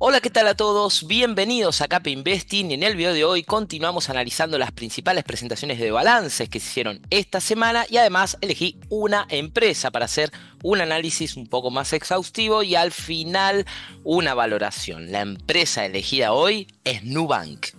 Hola, ¿qué tal a todos? Bienvenidos a Cap Investing. En el video de hoy continuamos analizando las principales presentaciones de balances que se hicieron esta semana y además elegí una empresa para hacer un análisis un poco más exhaustivo y al final una valoración. La empresa elegida hoy es Nubank.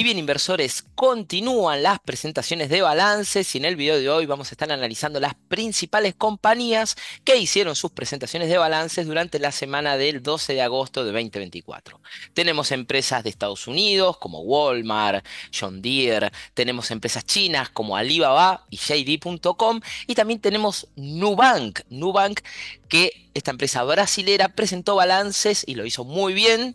Y bien, inversores, continúan las presentaciones de balances y en el video de hoy vamos a estar analizando las principales compañías que hicieron sus presentaciones de balances durante la semana del 12 de agosto de 2024. Tenemos empresas de Estados Unidos como Walmart, John Deere, tenemos empresas chinas como Alibaba y JD.com y también tenemos Nubank, Nubank que esta empresa brasilera presentó balances y lo hizo muy bien,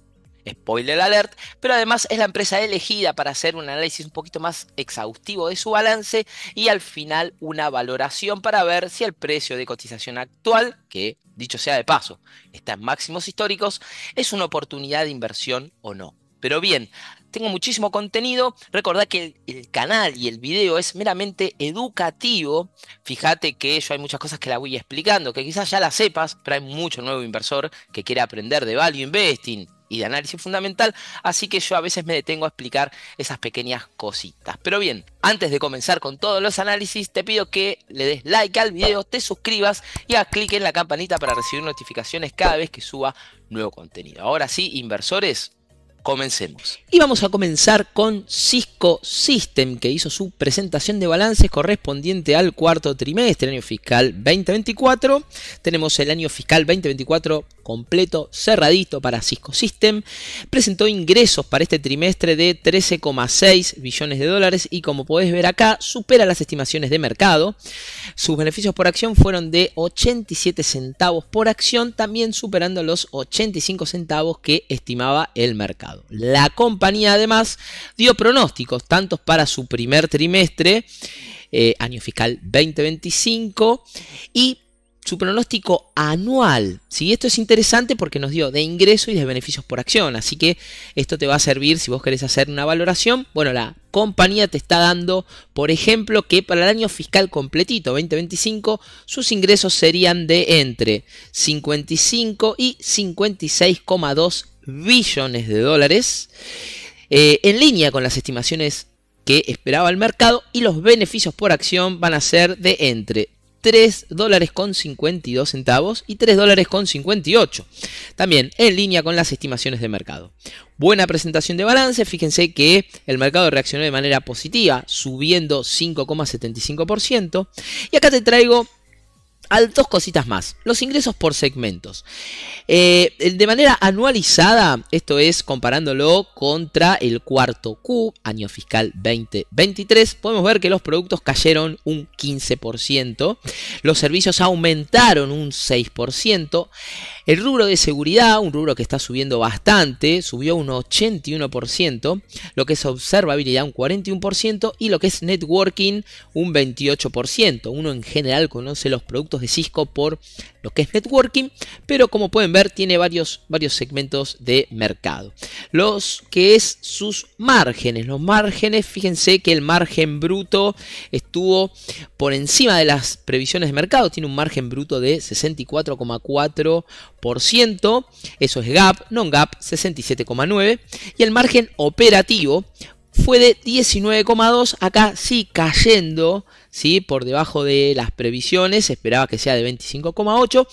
spoiler alert, pero además es la empresa elegida para hacer un análisis un poquito más exhaustivo de su balance y al final una valoración para ver si el precio de cotización actual, que dicho sea de paso, está en máximos históricos, es una oportunidad de inversión o no. Pero bien, tengo muchísimo contenido. Recordad que el, canal y el video es meramente educativo. Fíjate que yo hay muchas cosas que la voy explicando, que quizás ya las sepas, pero hay mucho nuevo inversor que quiere aprender de value investing, de análisis fundamental, así que yo a veces me detengo a explicar esas pequeñas cositas. Pero bien, antes de comenzar con todos los análisis, te pido que le des like al video, te suscribas y haz clic en la campanita para recibir notificaciones cada vez que suba nuevo contenido. Ahora sí, inversores, Comencemos. Y vamos a comenzar con Cisco System, que hizo su presentación de balances correspondiente al cuarto trimestre, año fiscal 2024. Tenemos el año fiscal 2024 completo, cerradito para Cisco System. Presentó ingresos para este trimestre de 13,6 billones de dólares y como podés ver acá, supera las estimaciones de mercado. Sus beneficios por acción fueron de 87 centavos por acción, también superando los 85 centavos que estimaba el mercado. La compañía además dio pronósticos tantos para su primer trimestre, eh, año fiscal 2025, y su pronóstico anual. ¿sí? Esto es interesante porque nos dio de ingreso y de beneficios por acción. Así que esto te va a servir si vos querés hacer una valoración. Bueno, la compañía te está dando, por ejemplo, que para el año fiscal completito 2025 sus ingresos serían de entre 55 y 56,2 billones de dólares, eh, en línea con las estimaciones que esperaba el mercado y los beneficios por acción van a ser de entre 3 dólares con 52 centavos y 3 dólares con 58. También en línea con las estimaciones de mercado. Buena presentación de balance, fíjense que el mercado reaccionó de manera positiva, subiendo 5,75%. Y acá te traigo dos cositas más. Los ingresos por segmentos. Eh, de manera anualizada, esto es comparándolo contra el cuarto Q, año fiscal 2023, podemos ver que los productos cayeron un 15%, los servicios aumentaron un 6%, el rubro de seguridad, un rubro que está subiendo bastante, subió un 81%, lo que es observabilidad un 41% y lo que es networking un 28%. Uno en general conoce los productos de Cisco por lo que es networking, pero como pueden ver tiene varios, varios segmentos de mercado. Los que es sus márgenes, los márgenes, fíjense que el margen bruto estuvo por encima de las previsiones de mercado, tiene un margen bruto de 64,4%, eso es GAP, non-GAP 67,9% y el margen operativo fue de 19,2, acá sí cayendo por debajo de las previsiones, esperaba que sea de 25,8.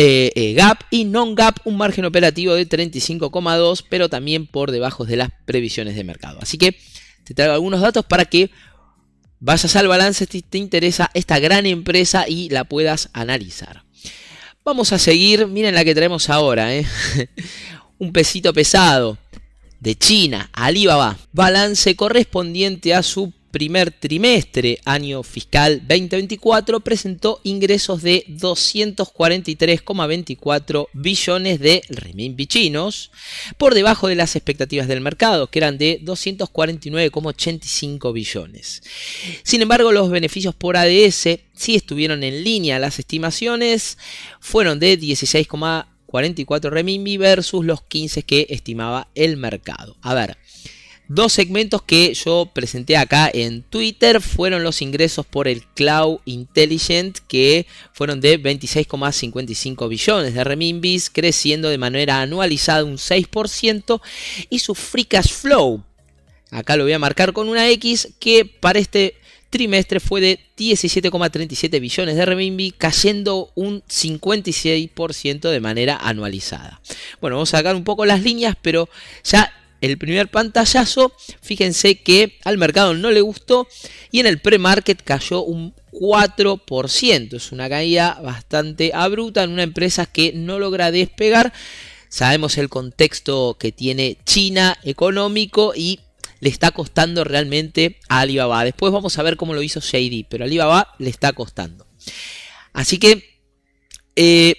Eh, eh, gap y non-gap un margen operativo de 35,2 pero también por debajo de las previsiones de mercado. Así que te traigo algunos datos para que vayas al balance si te interesa esta gran empresa y la puedas analizar. Vamos a seguir, miren la que traemos ahora, ¿eh? un pesito pesado de China, Alibaba, balance correspondiente a su primer trimestre, año fiscal 2024, presentó ingresos de 243,24 billones de renminbi chinos, por debajo de las expectativas del mercado, que eran de 249,85 billones. Sin embargo, los beneficios por ADS sí estuvieron en línea. Las estimaciones fueron de 16,44 renminbi versus los 15 que estimaba el mercado. A ver. Dos segmentos que yo presenté acá en Twitter fueron los ingresos por el Cloud Intelligent que fueron de 26,55 billones de renminbis, creciendo de manera anualizada un 6% y su free cash flow, acá lo voy a marcar con una X, que para este trimestre fue de 17,37 billones de renminbi, cayendo un 56% de manera anualizada. Bueno, vamos a sacar un poco las líneas, pero ya el primer pantallazo, fíjense que al mercado no le gustó y en el pre-market cayó un 4%. Es una caída bastante abrupta en una empresa que no logra despegar. Sabemos el contexto que tiene China económico y le está costando realmente a Alibaba. Después vamos a ver cómo lo hizo JD, pero Alibaba le está costando. Así que eh,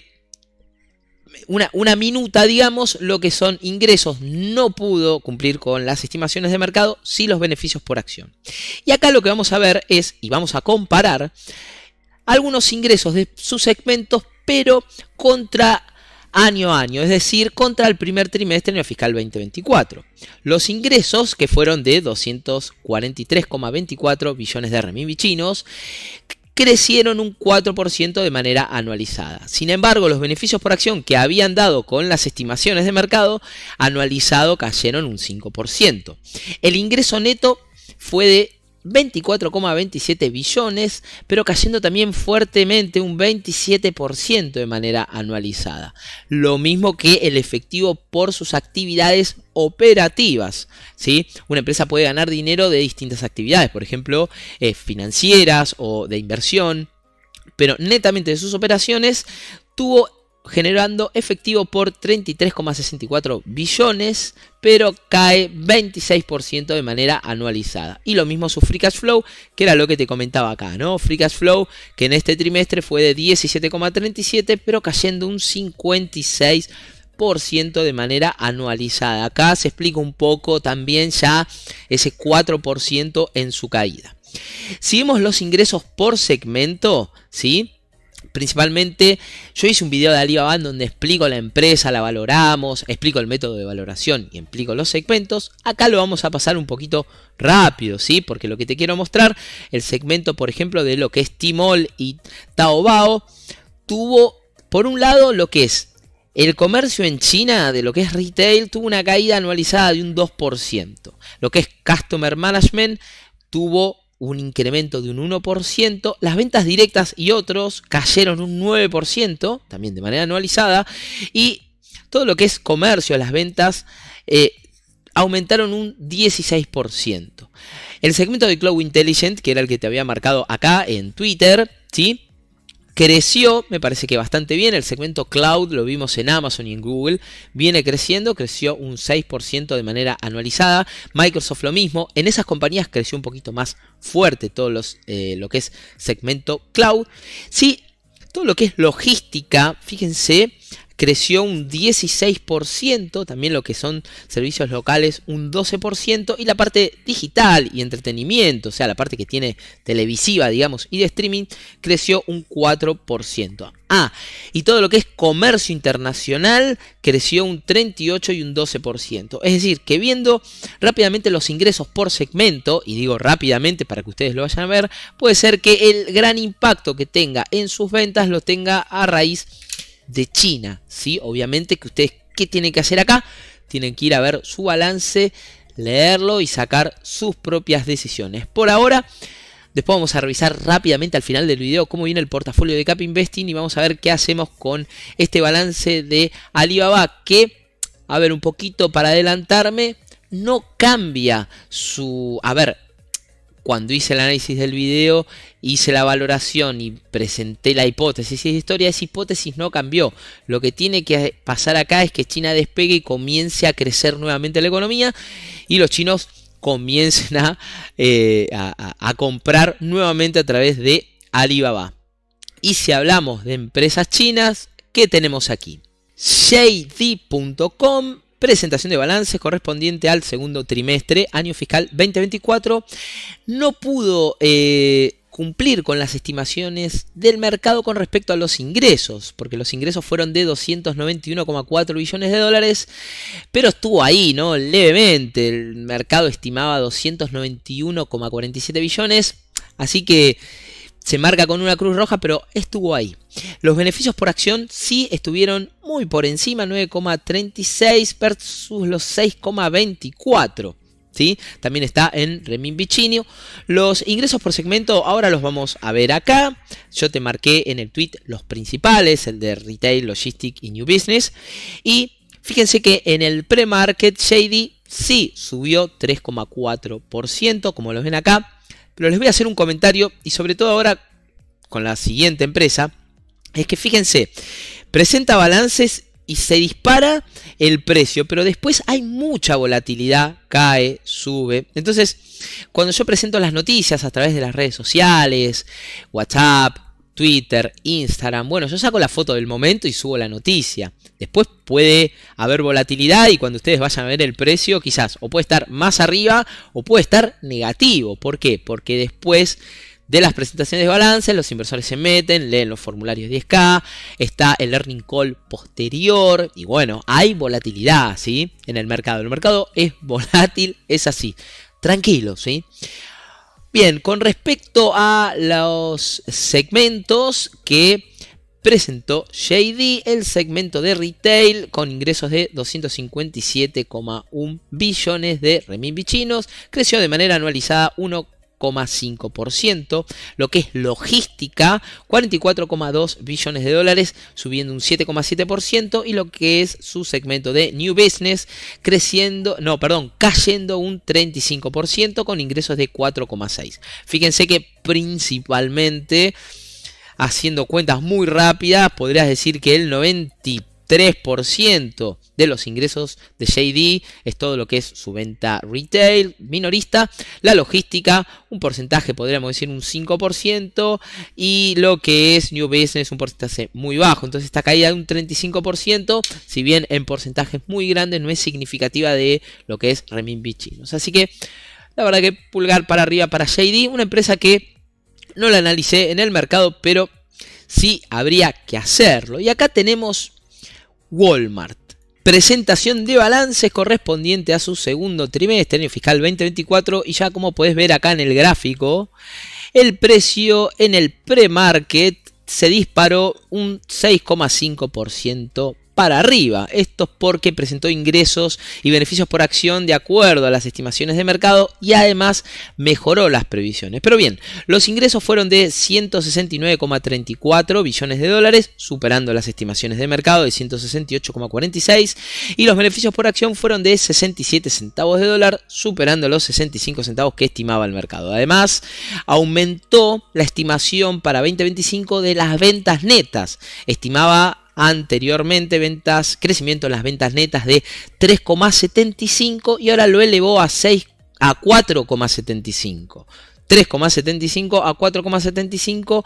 una, minuta, digamos, lo que son ingresos. No pudo cumplir con las estimaciones de mercado, sí los beneficios por acción. Y acá lo que vamos a ver es, y vamos a comparar, algunos ingresos de sus segmentos, pero contra año a año, es decir, contra el primer trimestre año fiscal 2024. Los ingresos, que fueron de 243,24 billones de renminbi chinos, crecieron un 4% de manera anualizada. Sin embargo, los beneficios por acción que habían dado con las estimaciones de mercado anualizado cayeron un 5%. El ingreso neto fue de 24,27 billones, pero cayendo también fuertemente un 27% de manera anualizada. Lo mismo que el efectivo por sus actividades operativas. ¿sí? Una empresa puede ganar dinero de distintas actividades, por ejemplo, eh, financieras o de inversión, pero netamente de sus operaciones tuvo generando efectivo por 33,64 billones, pero cae 26% de manera anualizada. Y lo mismo su free cash flow, que era lo que te comentaba acá, ¿no? Free cash flow que en este trimestre fue de 17,37, pero cayendo un 56% de manera anualizada. Acá se explica un poco también ya ese 4% en su caída. Si vemos los ingresos por segmento, ¿sí? Principalmente, yo hice un video de Alibaba donde explico la empresa, la valoramos, explico el método de valoración y explico los segmentos. Acá lo vamos a pasar un poquito rápido, ¿sí? Porque lo que te quiero mostrar, el segmento, por ejemplo, de lo que es Timol y Taobao, tuvo, por un lado, lo que es el comercio en China de lo que es retail tuvo una caída anualizada de un 2%. Lo que es customer management tuvo un incremento de un 1%, las ventas directas y otros cayeron un 9%, también de manera anualizada, y todo lo que es comercio, las ventas, eh, aumentaron un 16%. El segmento de Cloud Intelligent, que era el que te había marcado acá en Twitter, ¿sí? creció, me parece que bastante bien, el segmento cloud lo vimos en Amazon y en Google, viene creciendo, creció un 6% de manera anualizada, Microsoft lo mismo, en esas compañías creció un poquito más fuerte todo los, eh, lo que es segmento cloud. Sí, todo lo que es logística, fíjense, creció un 16%, también lo que son servicios locales un 12%, y la parte digital y entretenimiento, o sea, la parte que tiene televisiva, digamos, y de streaming, creció un 4%. Ah, y todo lo que es comercio internacional creció un 38 y un 12%. Es decir, que viendo rápidamente los ingresos por segmento, y digo rápidamente para que ustedes lo vayan a ver, puede ser que el gran impacto que tenga en sus ventas lo tenga a raíz de China. ¿sí? Obviamente que ustedes, ¿qué tienen que hacer acá? Tienen que ir a ver su balance, leerlo y sacar sus propias decisiones. Por ahora, después vamos a revisar rápidamente al final del video cómo viene el portafolio de Cap Investing y vamos a ver qué hacemos con este balance de Alibaba que, a ver, un poquito para adelantarme, no cambia su... A ver, cuando hice el análisis del video, hice la valoración y presenté la hipótesis. Y la historia esa hipótesis no cambió. Lo que tiene que pasar acá es que China despegue y comience a crecer nuevamente la economía y los chinos comiencen a, eh, a comprar nuevamente a través de Alibaba. Y si hablamos de empresas chinas, ¿qué tenemos aquí? JD.com presentación de balances correspondiente al segundo trimestre, año fiscal 2024, no pudo eh, cumplir con las estimaciones del mercado con respecto a los ingresos, porque los ingresos fueron de 291,4 billones de dólares, pero estuvo ahí, ¿no? Levemente, el mercado estimaba 291,47 billones, así que se marca con una cruz roja, pero estuvo ahí. Los beneficios por acción sí estuvieron muy por encima, 9,36 versus los 6,24. ¿Sí? También está en Remin Bicinio. Los ingresos por segmento ahora los vamos a ver acá. Yo te marqué en el tweet los principales, el de Retail, Logistic y New Business. Y fíjense que en el pre-market Shady sí subió 3,4%, como los ven acá. Pero les voy a hacer un comentario y sobre todo ahora con la siguiente empresa. Es que fíjense, presenta balances y se dispara el precio, pero después hay mucha volatilidad, cae, sube. Entonces, cuando yo presento las noticias a través de las redes sociales, WhatsApp, Twitter, Instagram. Bueno, yo saco la foto del momento y subo la noticia. Después puede haber volatilidad y cuando ustedes vayan a ver el precio, quizás o puede estar más arriba o puede estar negativo. ¿Por qué? Porque después de las presentaciones de balance, los inversores se meten, leen los formularios 10K, está el earning call posterior y bueno, hay volatilidad, ¿sí? En el mercado. El mercado es volátil, es así. Tranquilo, ¿sí? Bien, con respecto a los segmentos que presentó JD, el segmento de retail con ingresos de 257,1 billones de renminbi chinos creció de manera anualizada 1. 5%, lo que es logística, 44,2 billones de dólares, subiendo un 7,7%, y lo que es su segmento de New Business, creciendo, no, perdón, cayendo un 35% con ingresos de 4,6. Fíjense que principalmente, haciendo cuentas muy rápidas, podrías decir que el 90 3% de los ingresos de JD es todo lo que es su venta retail, minorista, la logística, un porcentaje, podríamos decir un 5%, y lo que es New Business, un porcentaje muy bajo. Entonces esta caída de un 35%, si bien en porcentajes muy grandes, no es significativa de lo que es renminbi chinos. Así que la verdad que pulgar para arriba para JD, una empresa que no la analicé en el mercado, pero sí habría que hacerlo. Y acá tenemos Walmart. Presentación de balances correspondiente a su segundo trimestre, año fiscal 2024, y ya como puedes ver acá en el gráfico, el precio en el pre-market se disparó un 6,5% para arriba. Esto es porque presentó ingresos y beneficios por acción de acuerdo a las estimaciones de mercado y además mejoró las previsiones. Pero bien, los ingresos fueron de 169,34 billones de dólares, superando las estimaciones de mercado de 168,46 y los beneficios por acción fueron de 67 centavos de dólar, superando los 65 centavos que estimaba el mercado. Además, aumentó la estimación para 2025 de las ventas netas. Estimaba anteriormente, ventas, crecimiento en las ventas netas de 3,75 y ahora lo elevó a 6 a 4,75. 3,75 a 4,75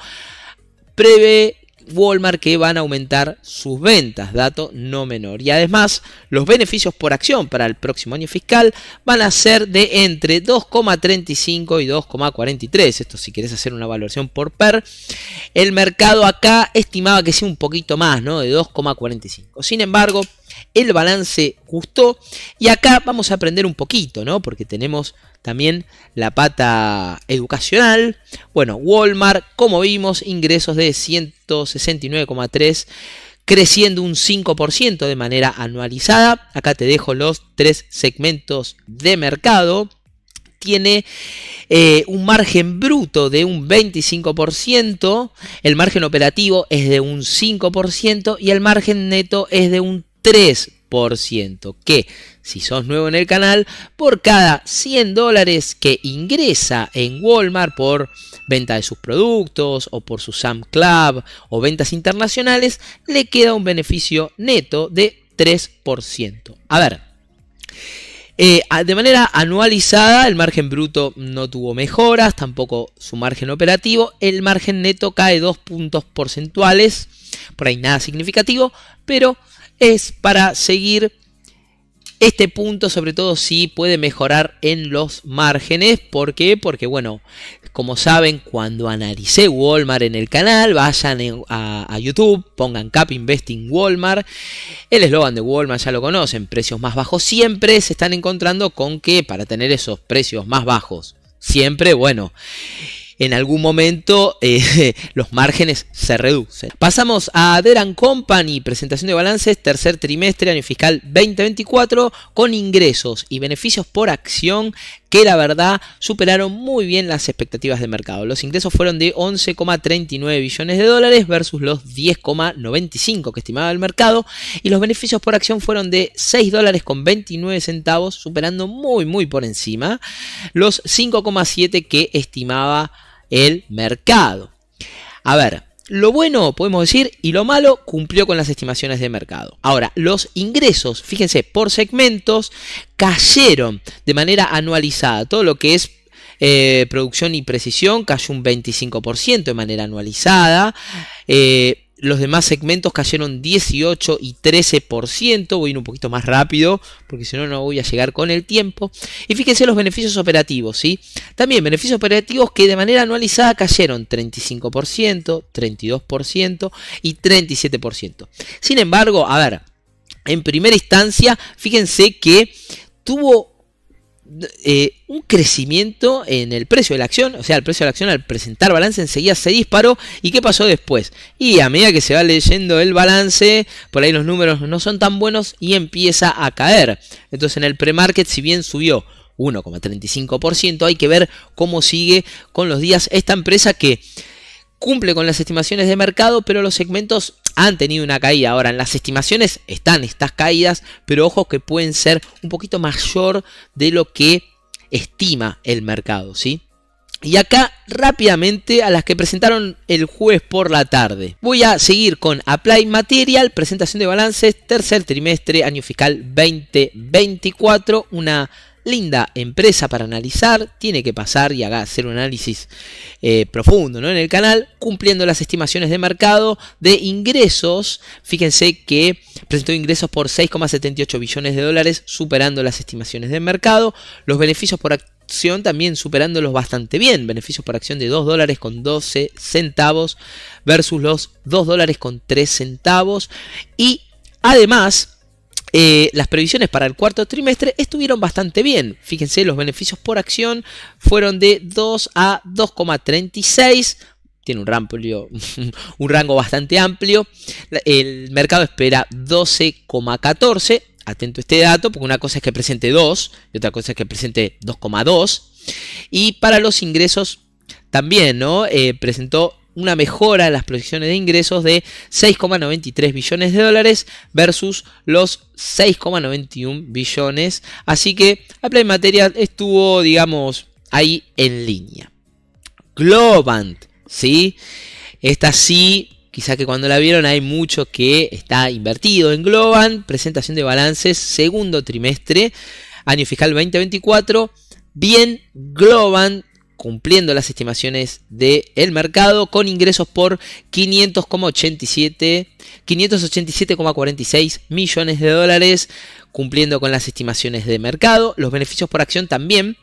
prevé Walmart que van a aumentar sus ventas, dato no menor. Y además, los beneficios por acción para el próximo año fiscal van a ser de entre 2,35 y 2,43. Esto si querés hacer una valoración por PER. El mercado acá estimaba que sea un poquito más, ¿no? De 2,45. Sin embargo, el balance justo Y acá vamos a aprender un poquito, ¿no? Porque tenemos también la pata educacional. Bueno, Walmart, como vimos, ingresos de 169,3 creciendo un 5% de manera anualizada. Acá te dejo los tres segmentos de mercado. Tiene eh, un margen bruto de un 25%, el margen operativo es de un 5% y el margen neto es de un 3%, que si sos nuevo en el canal, por cada 100 dólares que ingresa en Walmart por venta de sus productos o por su Sam Club o ventas internacionales, le queda un beneficio neto de 3%. A ver, eh, de manera anualizada, el margen bruto no tuvo mejoras, tampoco su margen operativo. El margen neto cae 2 puntos porcentuales, por ahí nada significativo, pero es para seguir este punto, sobre todo si puede mejorar en los márgenes. ¿Por qué? Porque, bueno, como saben, cuando analicé Walmart en el canal, vayan a, YouTube, pongan Cap Investing Walmart. El eslogan de Walmart ya lo conocen, precios más bajos. Siempre se están encontrando con que para tener esos precios más bajos, siempre, bueno, en algún momento eh, los márgenes se reducen. Pasamos a Deran Company, presentación de balances, tercer trimestre, año fiscal 2024, con ingresos y beneficios por acción que la verdad superaron muy bien las expectativas del mercado. Los ingresos fueron de 11,39 billones de dólares versus los 10,95 que estimaba el mercado y los beneficios por acción fueron de 6 dólares con 29 centavos, superando muy muy por encima los 5,7 que estimaba el mercado. A ver, lo bueno, podemos decir, y lo malo, cumplió con las estimaciones de mercado. Ahora, los ingresos, fíjense, por segmentos, cayeron de manera anualizada. Todo lo que es eh, producción y precisión cayó un 25% de manera anualizada. Eh, los demás segmentos cayeron 18 y 13%. Voy a ir un poquito más rápido porque si no, no voy a llegar con el tiempo. Y fíjense los beneficios operativos. ¿sí? También beneficios operativos que de manera anualizada cayeron 35%, 32% y 37%. Sin embargo, a ver, en primera instancia, fíjense que tuvo eh, un crecimiento en el precio de la acción, o sea, el precio de la acción al presentar balance enseguida se disparó. ¿Y qué pasó después? Y a medida que se va leyendo el balance, por ahí los números no son tan buenos y empieza a caer. Entonces en el pre-market, si bien subió 1,35%, hay que ver cómo sigue con los días esta empresa que cumple con las estimaciones de mercado, pero los segmentos han tenido una caída. Ahora, en las estimaciones están estas caídas, pero ojo que pueden ser un poquito mayor de lo que estima el mercado, ¿sí? Y acá rápidamente a las que presentaron el juez por la tarde. Voy a seguir con Apply Material, presentación de balances, tercer trimestre, año fiscal 2024, una linda empresa para analizar, tiene que pasar y hacer un análisis eh, profundo ¿no? en el canal, cumpliendo las estimaciones de mercado de ingresos. Fíjense que presentó ingresos por 6,78 billones de dólares, superando las estimaciones de mercado. Los beneficios por acción también superándolos bastante bien, beneficios por acción de 2 dólares con 12 centavos versus los 2 dólares con 3 centavos. Y además, eh, las previsiones para el cuarto trimestre estuvieron bastante bien. Fíjense, los beneficios por acción fueron de 2 a 2,36 tiene un, rango bastante amplio. El mercado espera 12,14. Atento a este dato, porque una cosa es que presente 2 y otra cosa es que presente 2,2. Y para los ingresos también, ¿no? Eh, presentó una mejora en las proyecciones de ingresos de 6,93 billones de dólares versus los 6,91 billones. Así que en Materia estuvo, digamos, ahí en línea. Globant, ¿sí? Esta sí, quizá que cuando la vieron hay mucho que está invertido en Globant. Presentación de balances, segundo trimestre, año fiscal 2024. Bien, Globant cumpliendo las estimaciones del el mercado con ingresos por 587,46 millones de dólares, cumpliendo con las estimaciones de mercado. Los beneficios por acción también,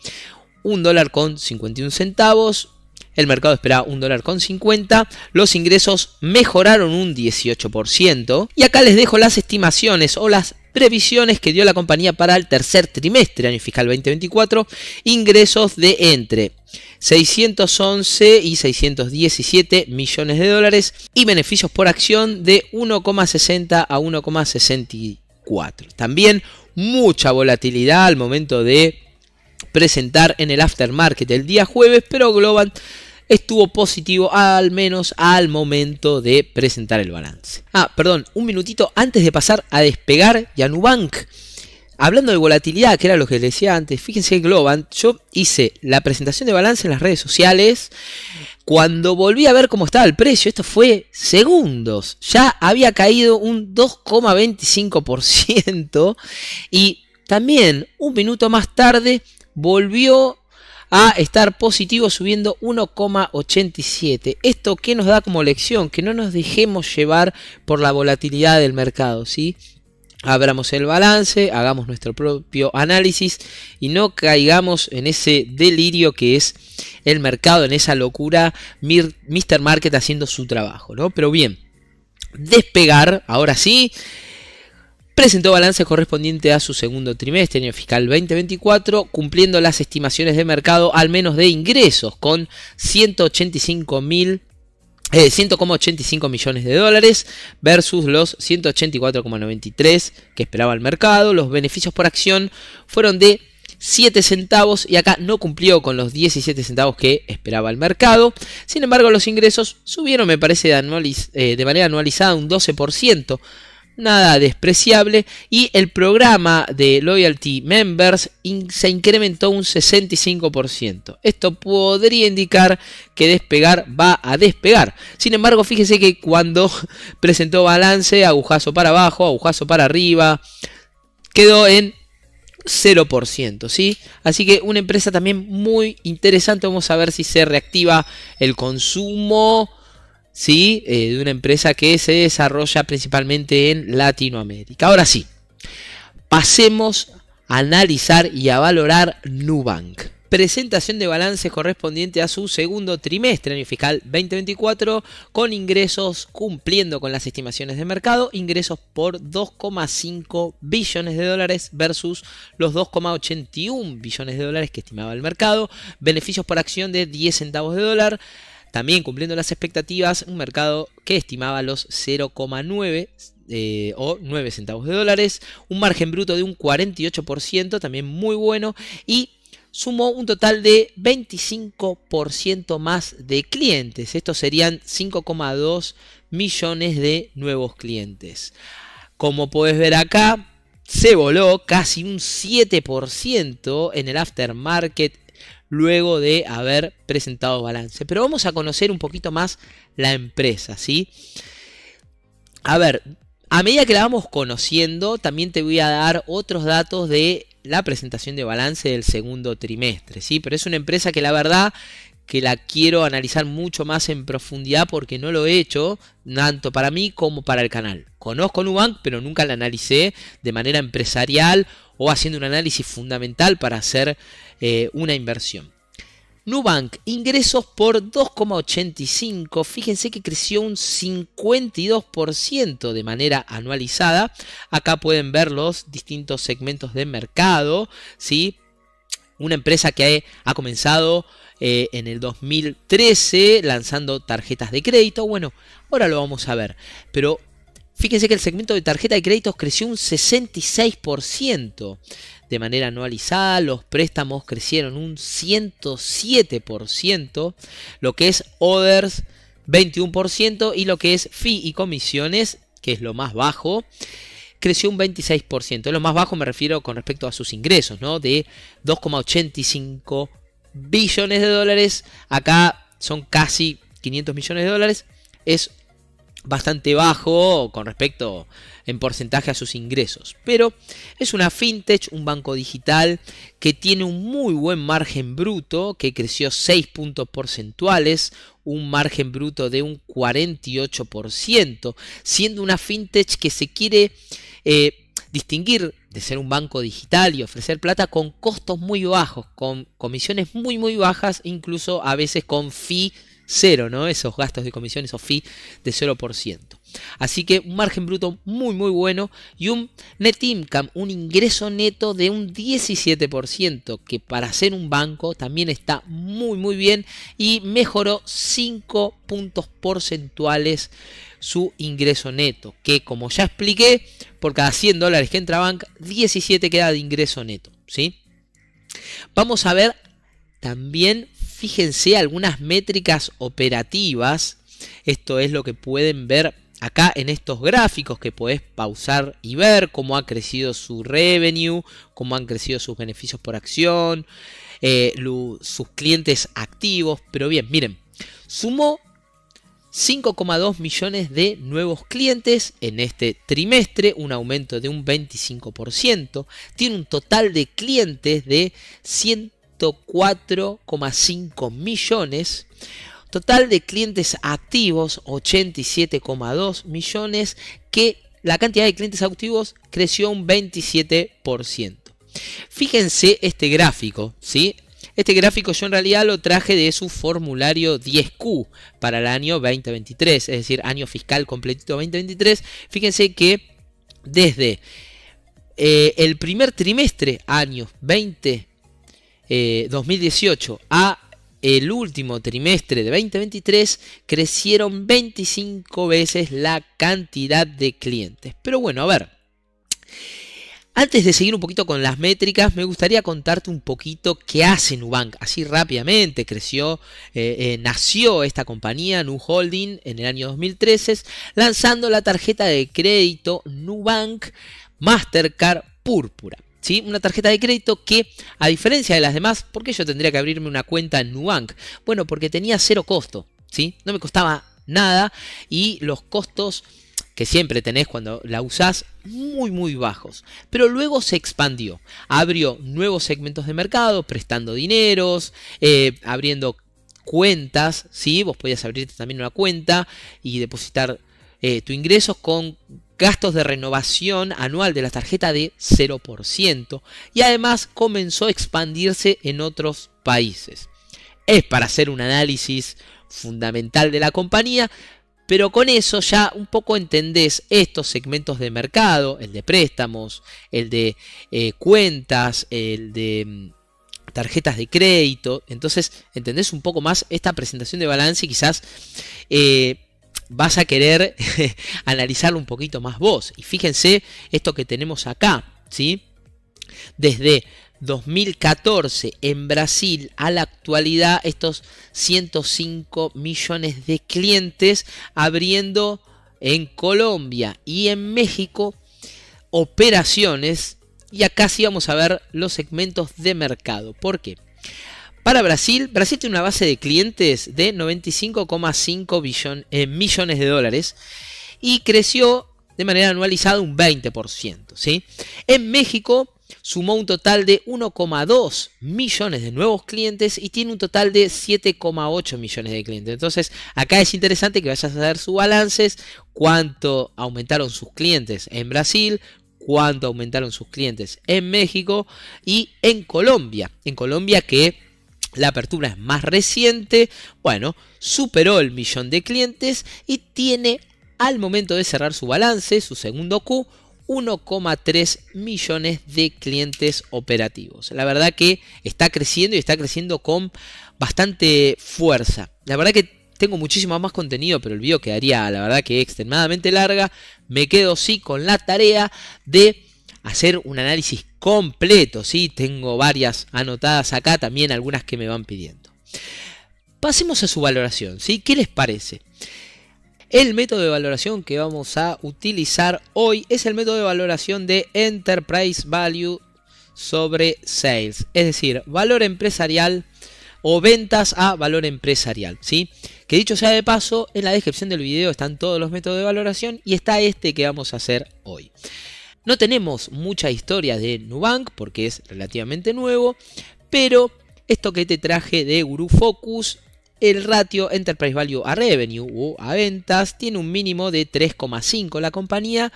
un dólar con 51 centavos, el mercado espera un dólar con 50. Los ingresos mejoraron un 18%. Y acá les dejo las estimaciones o las previsiones que dio la compañía para el tercer trimestre, año fiscal 2024, ingresos de entre 611 y 617 millones de dólares y beneficios por acción de 1,60 a 1,64. También mucha volatilidad al momento de presentar en el aftermarket el día jueves, pero Global estuvo positivo al menos al momento de presentar el balance. Ah, perdón, un minutito antes de pasar a despegar y Hablando de volatilidad, que era lo que les decía antes, fíjense en Globant, yo hice la presentación de balance en las redes sociales. Cuando volví a ver cómo estaba el precio, esto fue segundos, ya había caído un 2,25% y también un minuto más tarde volvió a estar positivo subiendo 1,87. Esto que nos da como lección, que no nos dejemos llevar por la volatilidad del mercado, ¿sí? abramos el balance, hagamos nuestro propio análisis y no caigamos en ese delirio que es el mercado, en esa locura Mr. Market haciendo su trabajo, ¿no? Pero bien, despegar, ahora sí, presentó balance correspondiente a su segundo trimestre, año fiscal 2024, cumpliendo las estimaciones de mercado, al menos de ingresos, con 185 mil 100,85 eh, millones de dólares versus los 184,93 que esperaba el mercado. Los beneficios por acción fueron de 7 centavos y acá no cumplió con los 17 centavos que esperaba el mercado. Sin embargo, los ingresos subieron, me parece, de eh, manera anualizada un 12% nada despreciable y el programa de Loyalty Members se incrementó un 65%. Esto podría indicar que despegar va a despegar. Sin embargo, fíjese que cuando presentó balance, agujazo para abajo, agujazo para arriba, quedó en 0%, ¿sí? Así que una empresa también muy interesante, vamos a ver si se reactiva el consumo ¿sí? Eh, de una empresa que se desarrolla principalmente en Latinoamérica. Ahora sí, pasemos a analizar y a valorar Nubank. Presentación de balance correspondiente a su segundo trimestre año fiscal 2024 con ingresos cumpliendo con las estimaciones de mercado, ingresos por 2,5 billones de dólares versus los 2,81 billones de dólares que estimaba el mercado, beneficios por acción de 10 centavos de dólar, también cumpliendo las expectativas, un mercado que estimaba los 0,9 eh, o 9 centavos de dólares, un margen bruto de un 48%, también muy bueno, y sumó un total de 25% más de clientes. Estos serían 5,2 millones de nuevos clientes. Como puedes ver acá, se voló casi un 7% en el aftermarket luego de haber presentado balance. Pero vamos a conocer un poquito más la empresa, ¿sí? A ver, a medida que la vamos conociendo, también te voy a dar otros datos de la presentación de balance del segundo trimestre, ¿sí? Pero es una empresa que la verdad que la quiero analizar mucho más en profundidad porque no lo he hecho tanto para mí como para el canal. Conozco Nubank, pero nunca la analicé de manera empresarial o haciendo un análisis fundamental para hacer eh, una inversión. Nubank, ingresos por 2,85. Fíjense que creció un 52% de manera anualizada. Acá pueden ver los distintos segmentos de mercado. ¿sí? Una empresa que ha comenzado eh, en el 2013 lanzando tarjetas de crédito. Bueno, ahora lo vamos a ver. Pero fíjense que el segmento de tarjeta de créditos creció un 66%. De manera anualizada, los préstamos crecieron un 107%, lo que es others 21% y lo que es fee y comisiones, que es lo más bajo, creció un 26%. Lo más bajo me refiero con respecto a sus ingresos, ¿no? De 2,85 billones de dólares. Acá son casi 500 millones de dólares. Es bastante bajo con respecto en porcentaje a sus ingresos. Pero es una fintech, un banco digital que tiene un muy buen margen bruto, que creció 6 puntos porcentuales, un margen bruto de un 48%, siendo una fintech que se quiere... Eh, distinguir de ser un banco digital y ofrecer plata con costos muy bajos, con comisiones muy muy bajas, incluso a veces con fee cero, ¿no? Esos gastos de comisiones o fee de 0%. Así que un margen bruto muy muy bueno y un net income, un ingreso neto de un 17%, que para ser un banco también está muy muy bien y mejoró 5 puntos porcentuales su ingreso neto, que como ya expliqué, por cada 100 dólares que entra banca, 17 queda de ingreso neto, ¿sí? Vamos a ver también, fíjense, algunas métricas operativas esto es lo que pueden ver Acá en estos gráficos que podés pausar y ver cómo ha crecido su revenue, cómo han crecido sus beneficios por acción, eh, sus clientes activos. Pero bien, miren, sumó 5,2 millones de nuevos clientes en este trimestre, un aumento de un 25%. Tiene un total de clientes de 104,5 millones Total de clientes activos, 87,2 millones, que la cantidad de clientes activos creció un 27%. Fíjense este gráfico, ¿sí? Este gráfico yo en realidad lo traje de su formulario 10Q para el año 2023, es decir, año fiscal completito 2023. Fíjense que desde eh, el primer trimestre, año 20, 2018, eh, a el último trimestre de 2023 crecieron 25 veces la cantidad de clientes. Pero bueno, a ver. Antes de seguir un poquito con las métricas, me gustaría contarte un poquito qué hace Nubank. Así rápidamente creció, eh, eh, nació esta compañía, Nu Holding, en el año 2013, lanzando la tarjeta de crédito Nubank Mastercard Púrpura. Una tarjeta de crédito que, a diferencia de las demás, ¿por qué yo tendría que abrirme una cuenta en Nubank? Bueno, porque tenía cero costo, ¿sí? No me costaba nada y los costos que siempre tenés cuando la usás muy muy bajos. Pero luego se expandió, abrió nuevos segmentos de mercado, prestando dineros, eh, abriendo cuentas, ¿sí? Vos podías abrirte también una cuenta y depositar eh, tu tus ingresos con gastos de renovación anual de la tarjeta de 0% y además comenzó a expandirse en otros países. Es para hacer un análisis fundamental de la compañía, pero con eso ya un poco entendés estos segmentos de mercado, el de préstamos, el de eh, cuentas, el de mm, tarjetas de crédito. Entonces entendés un poco más esta presentación de balance y quizás eh, vas a querer analizarlo un poquito más vos. Y fíjense esto que tenemos acá, ¿sí? Desde 2014 en Brasil a la actualidad estos 105 millones de clientes abriendo en Colombia y en México operaciones y acá sí vamos a ver los segmentos de mercado. ¿Por qué? Para Brasil, Brasil tiene una base de clientes de 95,5 eh, millones de dólares y creció de manera anualizada un 20%. ¿sí? En México sumó un total de 1,2 millones de nuevos clientes y tiene un total de 7,8 millones de clientes. Entonces, acá es interesante que vayas a ver sus balances, cuánto aumentaron sus clientes en Brasil, cuánto aumentaron sus clientes en México y en Colombia. En Colombia que la apertura es más reciente, bueno, superó el millón de clientes y tiene al momento de cerrar su balance, su segundo Q, 1,3 millones de clientes operativos. La verdad que está creciendo y está creciendo con bastante fuerza. La verdad que tengo muchísimo más contenido, pero el video quedaría, la verdad que extremadamente larga. Me quedo sí con la tarea de hacer un análisis completo, ¿sí? Tengo varias anotadas acá, también algunas que me van pidiendo. Pasemos a su valoración, ¿sí? ¿Qué les parece? El método de valoración que vamos a utilizar hoy es el método de valoración de Enterprise Value sobre Sales, es decir, valor empresarial o ventas a valor empresarial, ¿sí? Que dicho sea de paso, en la descripción del video están todos los métodos de valoración y está este que vamos a hacer hoy. No tenemos mucha historia de Nubank porque es relativamente nuevo, pero esto que te traje de Guru Focus, el ratio Enterprise Value a Revenue o a ventas tiene un mínimo de 3,5 la compañía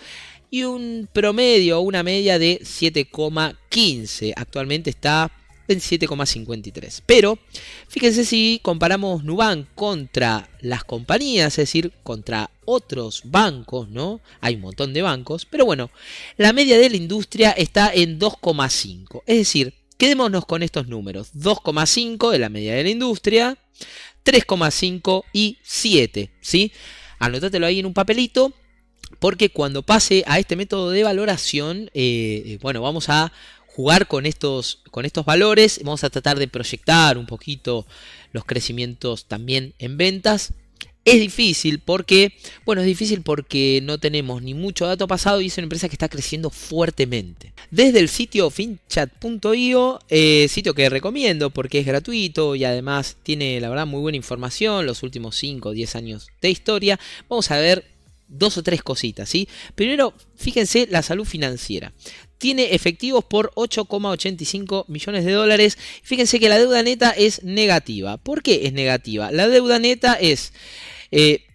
y un promedio, o una media de 7,15. Actualmente está 7,53. Pero fíjense si comparamos Nubank contra las compañías, es decir, contra otros bancos, ¿no? Hay un montón de bancos, pero bueno, la media de la industria está en 2,5. Es decir, quedémonos con estos números. 2,5 de la media de la industria, 3,5 y 7, ¿sí? Anótatelo ahí en un papelito porque cuando pase a este método de valoración, eh, eh, bueno, vamos a jugar con estos, con estos valores. Vamos a tratar de proyectar un poquito los crecimientos también en ventas. Es difícil porque, bueno, es difícil porque no tenemos ni mucho dato pasado y es una empresa que está creciendo fuertemente. Desde el sitio finchat.io, eh, sitio que recomiendo porque es gratuito y además tiene, la verdad, muy buena información, los últimos 5 o 10 años de historia, vamos a ver dos o tres cositas, ¿sí? Primero, fíjense la salud financiera tiene efectivos por 8,85 millones de dólares. Fíjense que la deuda neta es negativa. ¿Por qué es negativa? La deuda neta es... Eh,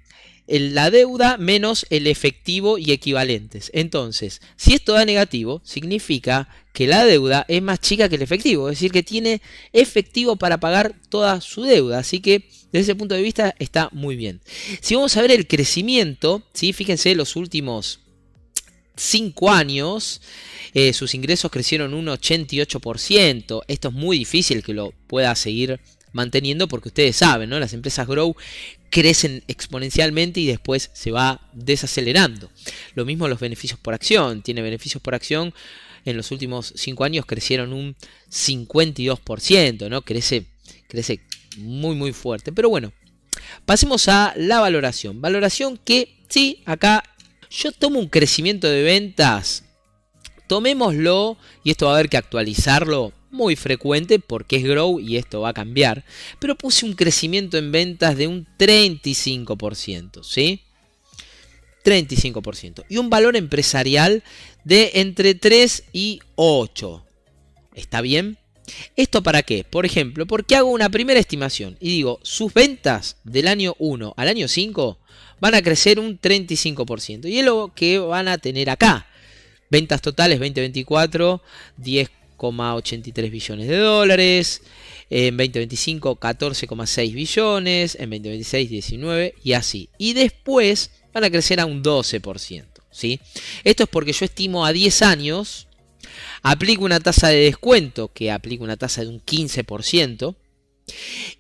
la deuda menos el efectivo y equivalentes. Entonces, si esto da negativo, significa que la deuda es más chica que el efectivo, es decir, que tiene efectivo para pagar toda su deuda. Así que, desde ese punto de vista, está muy bien. Si vamos a ver el crecimiento, ¿sí? fíjense los últimos 5 años. Eh, sus ingresos crecieron un 88%. Esto es muy difícil que lo pueda seguir manteniendo porque ustedes saben, ¿no? Las empresas grow crecen exponencialmente y después se va desacelerando. Lo mismo los beneficios por acción. Tiene beneficios por acción en los últimos 5 años crecieron un 52%, ¿no? Crece, crece muy, muy fuerte. Pero bueno, pasemos a la valoración. Valoración que, sí, acá yo tomo un crecimiento de ventas, tomémoslo, y esto va a haber que actualizarlo muy frecuente porque es grow y esto va a cambiar, pero puse un crecimiento en ventas de un 35%, ¿sí? 35%. Y un valor empresarial de entre 3 y 8. ¿Está bien? ¿Esto para qué? Por ejemplo, porque hago una primera estimación y digo, sus ventas del año 1 al año 5 van a crecer un 35%. Y es lo que van a tener acá. Ventas totales 2024, 10,83 billones de dólares. En 2025, 14,6 billones. En 2026, 19 y así. Y después van a crecer a un 12%. ¿sí? Esto es porque yo estimo a 10 años. Aplico una tasa de descuento que aplico una tasa de un 15%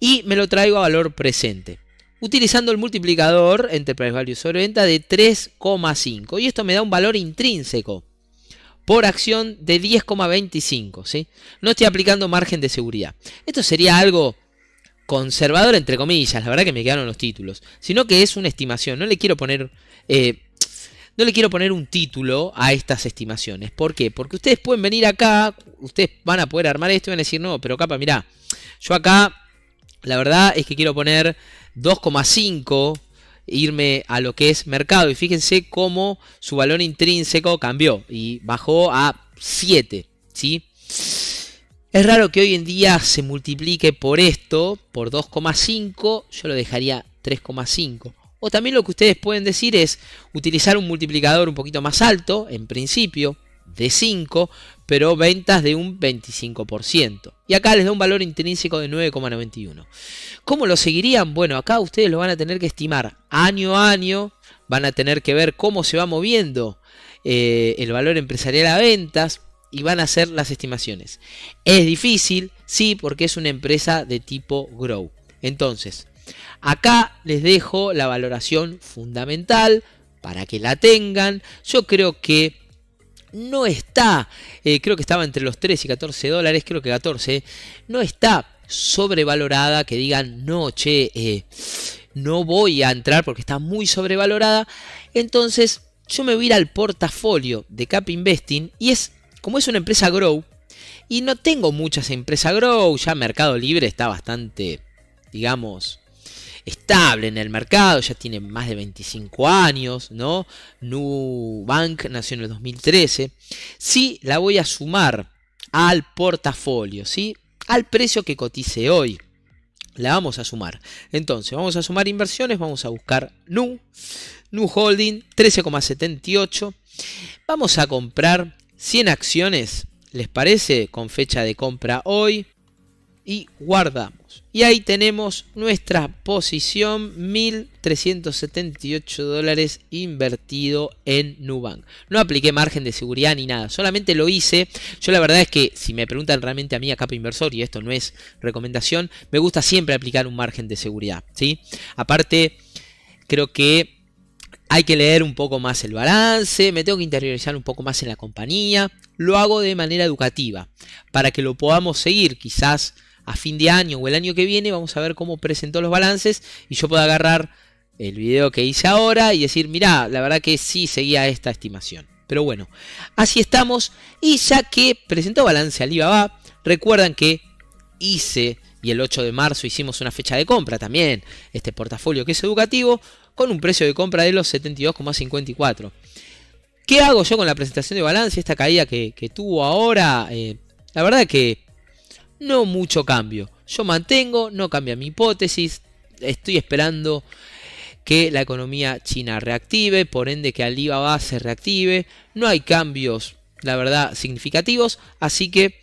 y me lo traigo a valor presente utilizando el multiplicador Enterprise Value sobre venta de 3,5 y esto me da un valor intrínseco por acción de 10,25, ¿sí? No estoy aplicando margen de seguridad. Esto sería algo conservador entre comillas, la verdad que me quedaron los títulos, sino que es una estimación, no le quiero poner eh, no le quiero poner un título a estas estimaciones. ¿Por qué? Porque ustedes pueden venir acá, ustedes van a poder armar esto y van a decir, no, pero capa, mirá, yo acá, la verdad es que quiero poner 2,5 irme a lo que es mercado. Y fíjense cómo su valor intrínseco cambió y bajó a 7. ¿sí? Es raro que hoy en día se multiplique por esto, por 2,5, yo lo dejaría 3,5. O también lo que ustedes pueden decir es utilizar un multiplicador un poquito más alto, en principio, de 5, pero ventas de un 25%. Y acá les da un valor intrínseco de 9,91. ¿Cómo lo seguirían? Bueno, acá ustedes lo van a tener que estimar año a año, van a tener que ver cómo se va moviendo eh, el valor empresarial a ventas y van a hacer las estimaciones. Es difícil, sí, porque es una empresa de tipo grow. Entonces, acá les dejo la valoración fundamental para que la tengan. Yo creo que no está, eh, creo que estaba entre los 3 y 14 dólares, creo que 14, no está sobrevalorada, que digan, no, che, eh, no voy a entrar porque está muy sobrevalorada. Entonces yo me voy ir al portafolio de Cap Investing y es, como es una empresa Grow, y no tengo muchas empresas Grow, ya Mercado Libre está bastante, digamos, estable en el mercado, ya tiene más de 25 años, ¿no? Nubank nació en el 2013. Sí, la voy a sumar al portafolio, ¿sí? Al precio que cotice hoy. La vamos a sumar. Entonces, vamos a sumar inversiones, vamos a buscar NU, NU Holding, 13,78. Vamos a comprar 100 acciones, ¿les parece? Con fecha de compra hoy y guardamos. Y ahí tenemos nuestra posición 1.378 dólares invertido en Nubank. No apliqué margen de seguridad ni nada, solamente lo hice. Yo la verdad es que si me preguntan realmente a mí a capa inversor, y esto no es recomendación, me gusta siempre aplicar un margen de seguridad. ¿sí? Aparte, creo que hay que leer un poco más el balance, me tengo que interiorizar un poco más en la compañía. Lo hago de manera educativa, para que lo podamos seguir quizás a fin de año o el año que viene vamos a ver cómo presentó los balances y yo puedo agarrar el video que hice ahora y decir, mirá, la verdad que sí seguía esta estimación. Pero bueno, así estamos y ya que presentó balance Alibaba, recuerdan que hice y el 8 de marzo hicimos una fecha de compra también, este portafolio que es educativo, con un precio de compra de los 72,54. ¿Qué hago yo con la presentación de balance? Esta caída que, tuvo ahora, eh, la verdad que no mucho cambio. Yo mantengo, no cambia mi hipótesis, estoy esperando que la economía china reactive, por ende que Alibaba se reactive, no hay cambios, la verdad, significativos, así que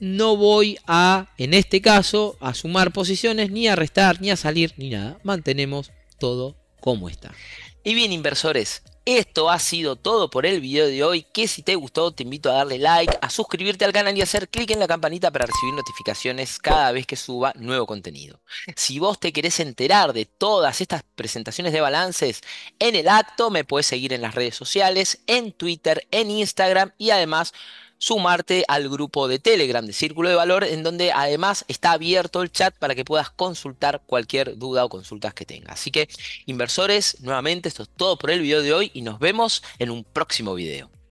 no voy a, en este caso, a sumar posiciones, ni a restar, ni a salir, ni nada. Mantenemos todo como está. Y bien, inversores, esto ha sido todo por el video de hoy, que si te gustó te invito a darle like, a suscribirte al canal y hacer clic en la campanita para recibir notificaciones cada vez que suba nuevo contenido. Si vos te querés enterar de todas estas presentaciones de balances en el acto, me puedes seguir en las redes sociales, en Twitter, en Instagram y además sumarte al grupo de Telegram de Círculo de Valor, en donde además está abierto el chat para que puedas consultar cualquier duda o consultas que tengas. Así que, inversores, nuevamente, esto es todo por el video de hoy y nos vemos en un próximo video.